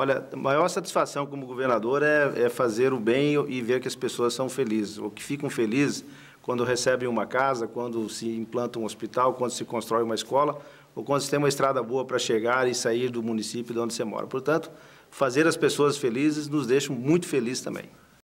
Olha, a maior satisfação como governador é, é fazer o bem e ver que as pessoas são felizes, ou que ficam felizes quando recebem uma casa, quando se implanta um hospital, quando se constrói uma escola, ou quando se tem uma estrada boa para chegar e sair do município de onde você mora. Portanto, fazer as pessoas felizes nos deixa muito felizes também.